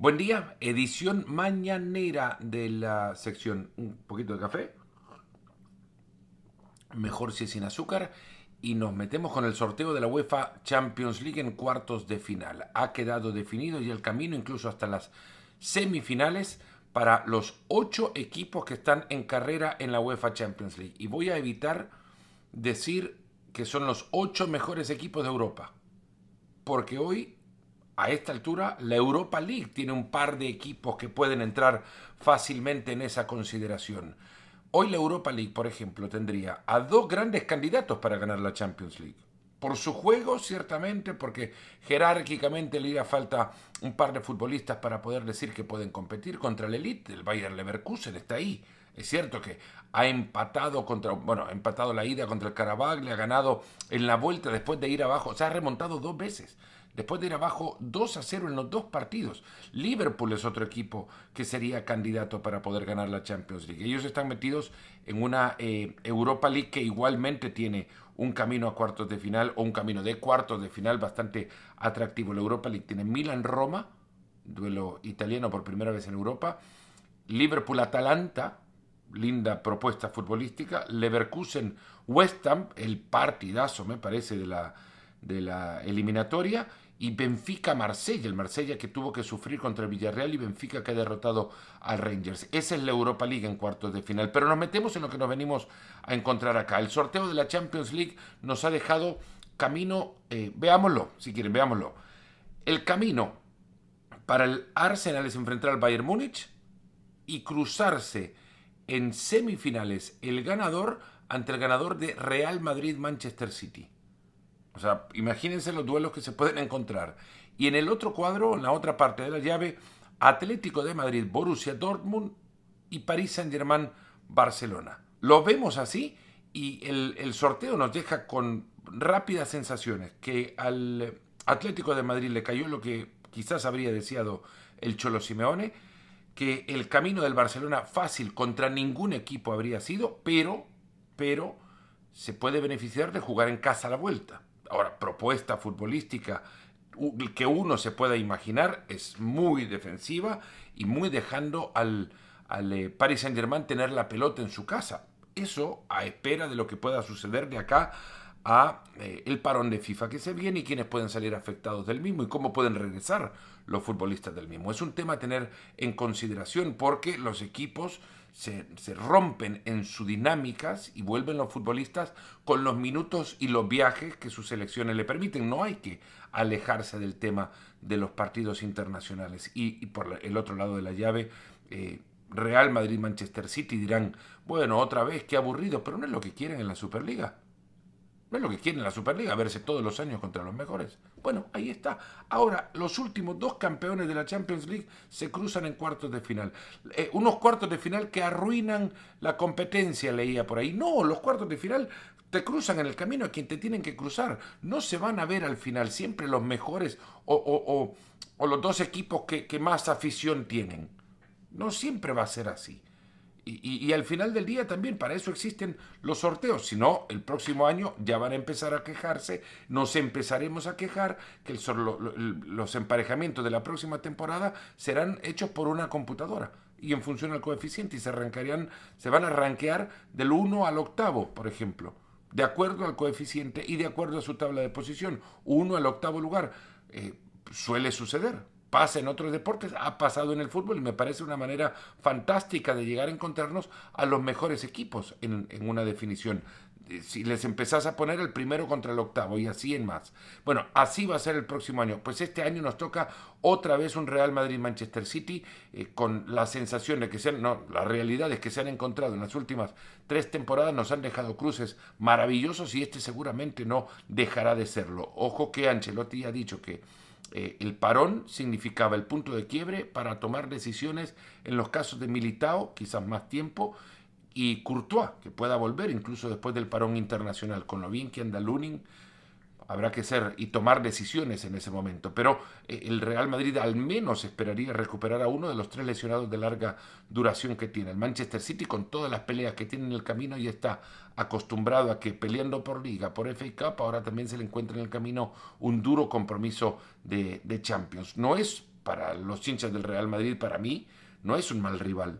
Buen día, edición mañanera de la sección un poquito de café, mejor si es sin azúcar, y nos metemos con el sorteo de la UEFA Champions League en cuartos de final. Ha quedado definido y el camino incluso hasta las semifinales para los ocho equipos que están en carrera en la UEFA Champions League. Y voy a evitar decir que son los ocho mejores equipos de Europa, porque hoy a esta altura, la Europa League tiene un par de equipos que pueden entrar fácilmente en esa consideración. Hoy la Europa League, por ejemplo, tendría a dos grandes candidatos para ganar la Champions League. Por su juego, ciertamente, porque jerárquicamente le irá falta un par de futbolistas para poder decir que pueden competir contra la el elite. El Bayern Leverkusen está ahí. Es cierto que ha empatado contra, bueno, empatado la ida contra el Karabakh, le ha ganado en la vuelta después de ir abajo, o se ha remontado dos veces después de ir abajo 2 a 0 en los dos partidos. Liverpool es otro equipo que sería candidato para poder ganar la Champions League. Ellos están metidos en una eh, Europa League que igualmente tiene un camino a cuartos de final o un camino de cuartos de final bastante atractivo. La Europa League tiene Milan-Roma, duelo italiano por primera vez en Europa, Liverpool-Atalanta, linda propuesta futbolística, Leverkusen-West Ham, el partidazo me parece de la de la eliminatoria y Benfica-Marsella, el Marsella que tuvo que sufrir contra el Villarreal y Benfica que ha derrotado al Rangers. Esa es la Europa League en cuartos de final. Pero nos metemos en lo que nos venimos a encontrar acá. El sorteo de la Champions League nos ha dejado camino, eh, veámoslo, si quieren, veámoslo. El camino para el Arsenal es enfrentar al Bayern Múnich y cruzarse en semifinales el ganador ante el ganador de Real Madrid-Manchester City. O sea, imagínense los duelos que se pueden encontrar. Y en el otro cuadro, en la otra parte de la llave, Atlético de Madrid, Borussia Dortmund y París Saint-Germain, Barcelona. Lo vemos así y el, sorteo nos deja con rápidas sensaciones que al Atlético de Madrid le cayó lo que quizás habría deseado el Cholo Simeone, que el camino del Barcelona fácil contra ningún equipo habría sido, pero, pero se puede beneficiar de jugar en casa a la vuelta. Ahora, propuesta futbolística que uno se pueda imaginar es muy defensiva y muy dejando al, al eh, Paris Saint Germain tener la pelota en su casa. Eso a espera de lo que pueda suceder de acá a eh, el parón de FIFA que se viene y quiénes pueden salir afectados del mismo y cómo pueden regresar los futbolistas del mismo. Es un tema a tener en consideración porque los equipos se, rompen en sus dinámicas y vuelven los futbolistas con los minutos y los viajes que sus selecciones le permiten. No hay que alejarse del tema de los partidos internacionales. Y, por el otro lado de la llave, eh, Real Madrid, Manchester City dirán, bueno, otra vez, qué aburrido, pero no es lo que quieren en la Superliga. No es lo que quieren la Superliga, verse todos los años contra los mejores. Bueno, ahí está. Ahora, los últimos dos campeones de la Champions League se cruzan en cuartos de final. Eh, unos cuartos de final que arruinan la competencia, leía por ahí. No, los cuartos de final te cruzan en el camino a quien te tienen que cruzar. No se van a ver al final siempre los mejores o, los dos equipos que más afición tienen. No siempre va a ser así. Y, al final del día también, para eso existen los sorteos. Si no, el próximo año ya van a empezar a quejarse, nos empezaremos a quejar que el, los emparejamientos de la próxima temporada serán hechos por una computadora y en función al coeficiente y se arrancarían, se van a arranquear del 1 al octavo, por ejemplo, de acuerdo al coeficiente y de acuerdo a su tabla de posición, 1 al octavo lugar. Eh, suele suceder, pasa en otros deportes, ha pasado en el fútbol y me parece una manera fantástica de llegar a encontrarnos a los mejores equipos en, una definición. Eh, si les empezás a poner el primero contra el octavo y así en más. Bueno, así va a ser el próximo año. Pues este año nos toca otra vez un Real Madrid-Manchester City eh, con la sensación de que sean, no, las realidades que se han encontrado en las últimas tres temporadas nos han dejado cruces maravillosos y este seguramente no dejará de serlo. Ojo que Ancelotti ha dicho que eh, el parón significaba el punto de quiebre para tomar decisiones en los casos de Militao, quizás más tiempo, y Courtois, que pueda volver incluso después del parón internacional, con lo bien que anda Lunin habrá que ser y tomar decisiones en ese momento. Pero eh, el Real Madrid al menos esperaría recuperar a uno de los tres lesionados de larga duración que tiene. El Manchester City con todas las peleas que tiene en el camino y está acostumbrado a que peleando por liga, por FA Cup, ahora también se le encuentra en el camino un duro compromiso de, Champions. No es para los hinchas del Real Madrid, para mí, no es un mal rival,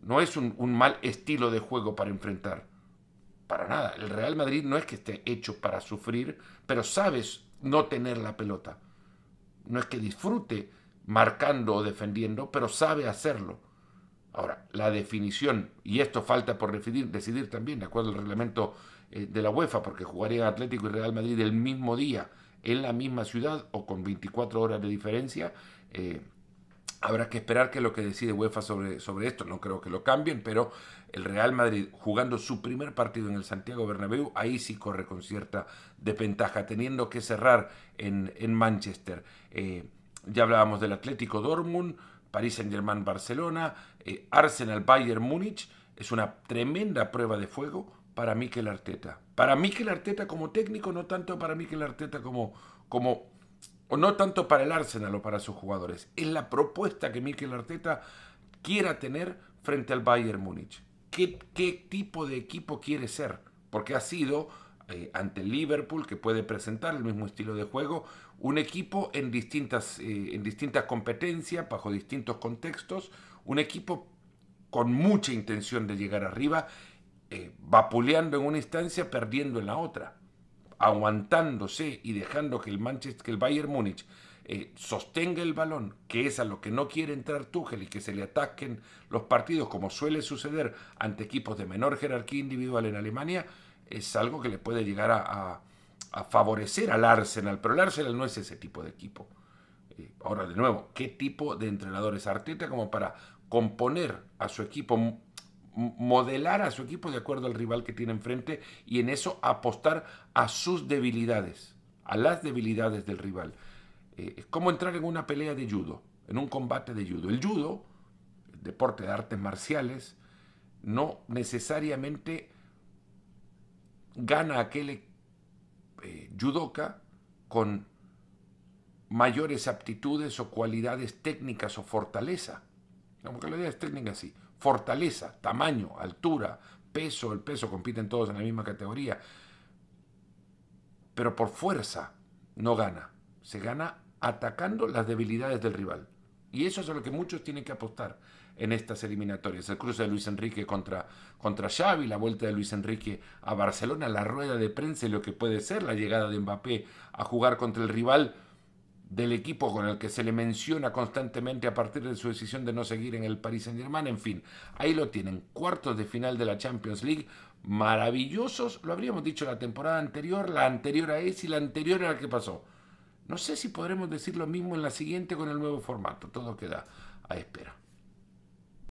no es un mal estilo de juego para enfrentar para nada. El Real Madrid no es que esté hecho para sufrir, pero sabes no tener la pelota. No es que disfrute marcando o defendiendo, pero sabe hacerlo. Ahora, la definición, y esto falta por decidir, también, de acuerdo al reglamento eh, de la UEFA, porque jugarían Atlético y Real Madrid el mismo día, en la misma ciudad o con 24 horas de diferencia, eh, Habrá que esperar que lo que decide UEFA sobre, sobre esto, no creo que lo cambien, pero el Real Madrid jugando su primer partido en el Santiago Bernabéu, ahí sí corre con cierta desventaja, teniendo que cerrar en, Manchester. Eh, ya hablábamos del Atlético Dortmund, París Saint-Germain Barcelona, eh, Arsenal Bayern Múnich, es una tremenda prueba de fuego para Mikel Arteta. Para Mikel Arteta como técnico, no tanto para Mikel Arteta como, como o no tanto para el Arsenal o para sus jugadores, es la propuesta que Mikel Arteta quiera tener frente al Bayern Múnich. ¿Qué, tipo de equipo quiere ser? Porque ha sido, eh, ante ante Liverpool, que puede presentar el mismo estilo de juego, un equipo en distintas, eh, en distintas competencias, bajo distintos contextos, un equipo con mucha intención de llegar arriba, eh, vapuleando en una instancia, perdiendo en la otra aguantándose y dejando que el que el Bayern Múnich eh, sostenga el balón, que es a lo que no quiere entrar Tuchel y que se le ataquen los partidos como suele suceder ante equipos de menor jerarquía individual en Alemania, es algo que le puede llegar a, favorecer al Arsenal, pero el Arsenal no es ese tipo de equipo. Eh, ahora, de nuevo, ¿qué tipo de entrenadores Arteta como para componer a su equipo modelar a su equipo de acuerdo al rival que tiene enfrente y en eso apostar a sus debilidades, a las debilidades del rival. Eh, es como entrar en una pelea de judo, en un combate de judo. El judo, el deporte de artes marciales, no necesariamente gana aquel eh, judoka con mayores aptitudes o cualidades técnicas o fortaleza la idea es técnica Fortaleza, tamaño, altura, peso, el peso compiten todos en la misma categoría. Pero por fuerza no gana. Se gana atacando las debilidades del rival. Y eso es a lo que muchos tienen que apostar en estas eliminatorias. El cruce de Luis Enrique contra, contra Xavi, la vuelta de Luis Enrique a Barcelona, la rueda de prensa y lo que puede ser la llegada de Mbappé a jugar contra el rival del equipo con el que se le menciona constantemente a partir de su decisión de no seguir en el Paris Saint-Germain. En fin, ahí lo tienen, cuartos de final de la Champions League, maravillosos, lo habríamos dicho la temporada anterior, la anterior a ese y la anterior a la que pasó. No sé si podremos decir lo mismo en la siguiente con el nuevo formato, todo queda a espera.